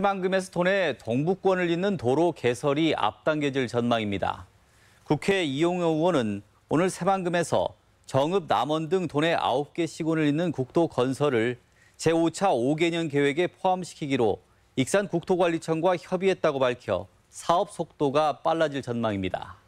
새만금에서 돈의 동북권을 잇는 도로 개설이 앞당겨질 전망입니다. 국회 이용호 의원은 오늘 새만금에서 정읍 남원 등 돈의 9개 시군을 잇는 국도 건설을 제5차 5개년 계획에 포함시키기로 익산국토관리청과 협의했다고 밝혀 사업 속도가 빨라질 전망입니다.